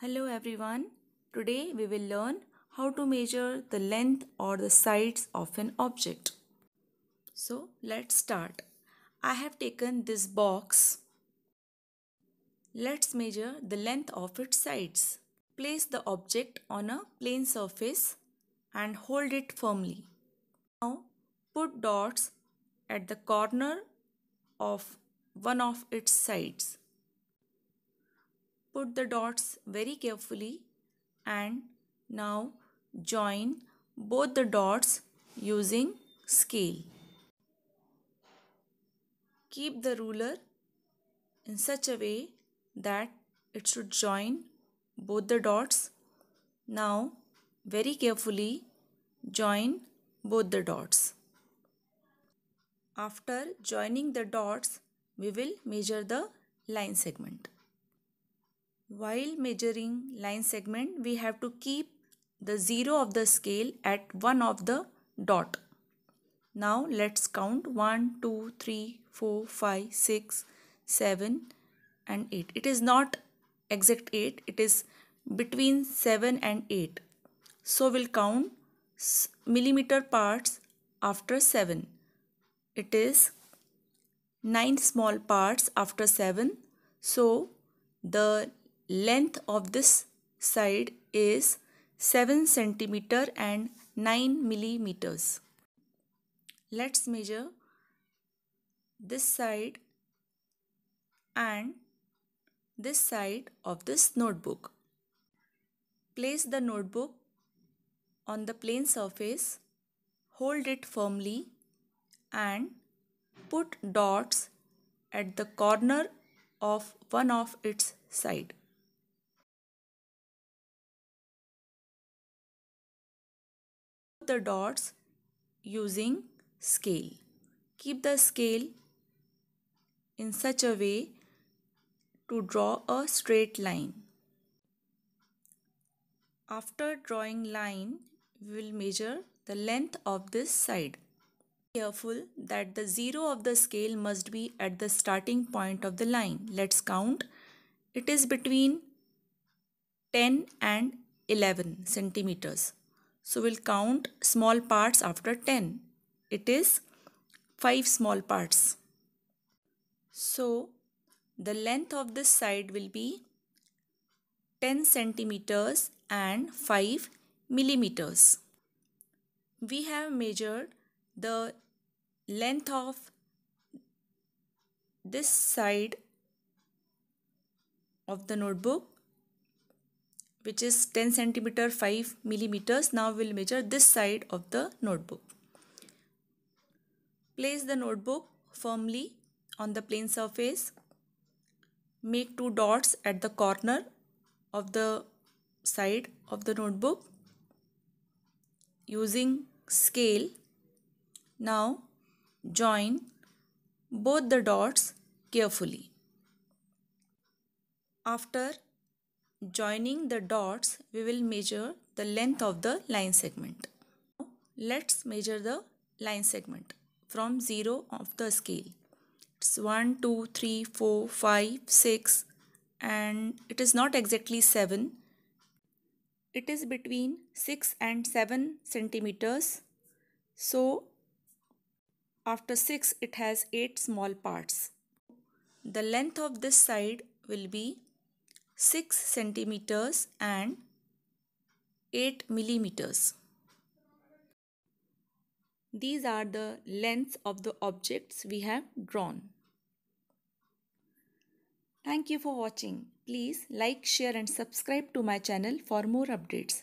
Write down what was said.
Hello everyone. Today we will learn how to measure the length or the sides of an object. So let's start. I have taken this box. Let's measure the length of its sides. Place the object on a plane surface and hold it firmly. Now put dots at the corner of one of its sides put the dots very carefully and now join both the dots using scale. Keep the ruler in such a way that it should join both the dots. Now very carefully join both the dots. After joining the dots, we will measure the line segment. While measuring line segment, we have to keep the zero of the scale at one of the dot. Now let's count 1, 2, 3, 4, 5, 6, 7 and 8. It is not exact 8, it is between 7 and 8. So we'll count millimeter parts after 7. It is 9 small parts after 7. So the length of this side is 7 centimeter and 9 millimeters. Let's measure this side and this side of this notebook. Place the notebook on the plane surface, hold it firmly and put dots at the corner of one of its side. the dots using scale. Keep the scale in such a way to draw a straight line. After drawing line, we will measure the length of this side. Careful that the zero of the scale must be at the starting point of the line. Let's count. It is between 10 and 11 centimeters. So we'll count small parts after 10. It is 5 small parts. So the length of this side will be 10 centimeters and 5 millimeters. We have measured the length of this side of the notebook which is 10 centimeter 5 millimeters. Now we'll measure this side of the notebook. Place the notebook firmly on the plane surface. Make two dots at the corner of the side of the notebook using scale. Now join both the dots carefully. After joining the dots, we will measure the length of the line segment. Let's measure the line segment from 0 of the scale. It's 1, 2, 3, 4, 5, 6 and it is not exactly 7. It is between 6 and 7 centimeters. So after 6 it has 8 small parts. The length of this side will be 6 centimeters and 8 millimeters. These are the lengths of the objects we have drawn. Thank you for watching. Please like, share and subscribe to my channel for more updates.